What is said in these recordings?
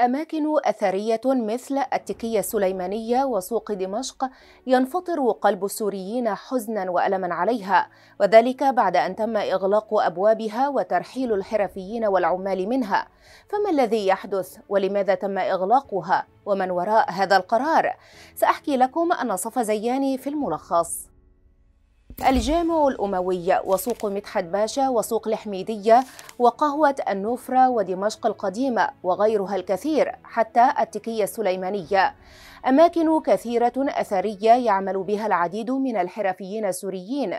أماكن أثرية مثل التكية السليمانية وسوق دمشق ينفطر قلب السوريين حزنا وألما عليها وذلك بعد أن تم إغلاق أبوابها وترحيل الحرفيين والعمال منها فما الذي يحدث ولماذا تم إغلاقها ومن وراء هذا القرار؟ سأحكي لكم أن صف زياني في الملخص الجامع الأموي وسوق مدحت باشا وسوق الحميدية وقهوة النوفرة ودمشق القديمة وغيرها الكثير حتى التكية السليمانية أماكن كثيرة أثرية يعمل بها العديد من الحرفيين السوريين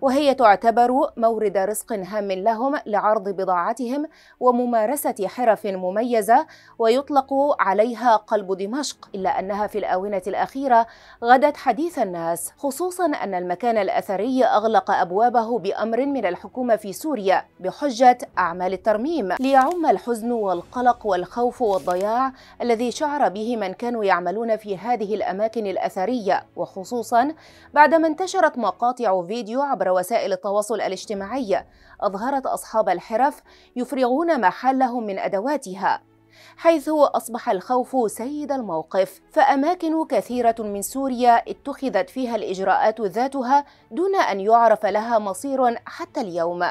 وهي تعتبر مورد رزق هام لهم لعرض بضاعتهم وممارسة حرف مميزة ويطلق عليها قلب دمشق إلا أنها في الآونة الأخيرة غدت حديث الناس خصوصا أن المكان الأثري أغلق أبوابه بأمر من الحكومة في سوريا بحجة أعمال الترميم ليعم الحزن والقلق والخوف والضياع الذي شعر به من كانوا يعملون في هذه الأماكن الأثرية وخصوصا بعدما انتشرت مقاطع فيديو عبر وسائل التواصل الاجتماعي أظهرت أصحاب الحرف يفرغون محلهم من أدواتها حيث أصبح الخوف سيد الموقف فأماكن كثيرة من سوريا اتخذت فيها الإجراءات ذاتها دون أن يعرف لها مصير حتى اليوم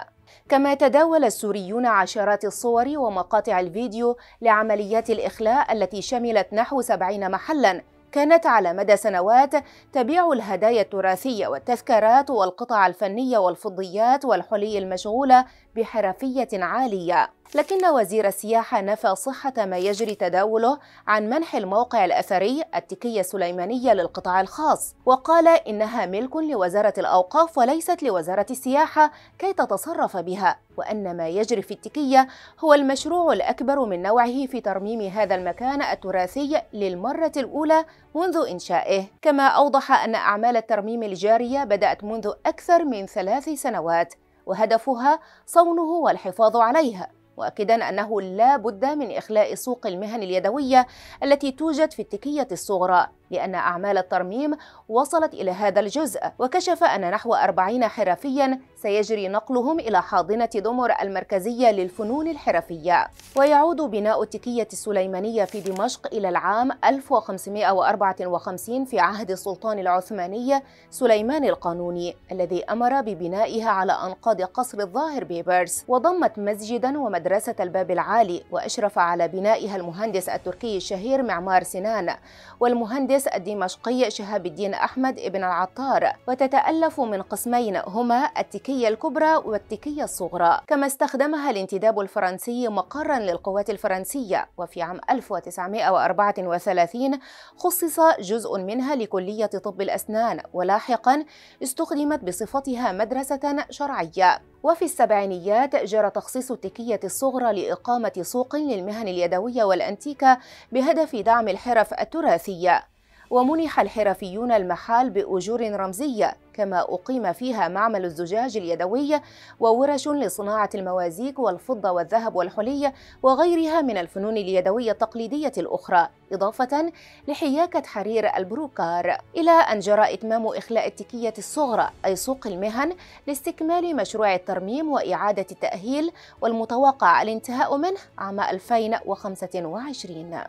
كما تداول السوريون عشرات الصور ومقاطع الفيديو لعمليات الإخلاء التي شملت نحو سبعين محلاً كانت على مدى سنوات تبيع الهدايا التراثية والتذكارات والقطع الفنية والفضيات والحلي المشغولة بحرفية عالية لكن وزير السياحة نفى صحة ما يجري تداوله عن منح الموقع الأثري التكية السليمانية للقطاع الخاص وقال إنها ملك لوزارة الأوقاف وليست لوزارة السياحة كي تتصرف بها وأن ما يجري في التكية هو المشروع الأكبر من نوعه في ترميم هذا المكان التراثي للمرة الأولى منذ إنشائه كما أوضح أن أعمال الترميم الجارية بدأت منذ أكثر من ثلاث سنوات وهدفها صونه والحفاظ عليها مؤكدا أنه لا بد من إخلاء سوق المهن اليدوية التي توجد في التكية الصغرى لأن أعمال الترميم وصلت إلى هذا الجزء وكشف أن نحو 40 حرفيا سيجري نقلهم إلى حاضنة دمر المركزية للفنون الحرفية ويعود بناء التكية السليمانية في دمشق إلى العام 1554 في عهد السلطان العثماني سليمان القانوني الذي أمر ببنائها على أنقاض قصر الظاهر بيبرس وضمت مسجدا ومدرسة الباب العالي وأشرف على بنائها المهندس التركي الشهير معمار سنان والمهندس المدرس الدمشقي شهاب الدين أحمد بن العطار وتتألف من قسمين هما التكية الكبرى والتكية الصغرى كما استخدمها الانتداب الفرنسي مقرا للقوات الفرنسية وفي عام 1934 خصص جزء منها لكلية طب الأسنان ولاحقا استخدمت بصفتها مدرسة شرعية وفي السبعينيات جرى تخصيص التكية الصغرى لإقامة سوق للمهن اليدوية والأنتيكة بهدف دعم الحرف التراثية ومنح الحرفيون المحال بأجور رمزية كما أقيم فيها معمل الزجاج اليدوي وورش لصناعة الموازيك والفضة والذهب والحلي وغيرها من الفنون اليدوية التقليدية الأخرى إضافة لحياكة حرير البروكار إلى أن جرى إتمام إخلاء التكية الصغرى أي سوق المهن لاستكمال مشروع الترميم وإعادة التأهيل والمتوقع الانتهاء منه عام 2025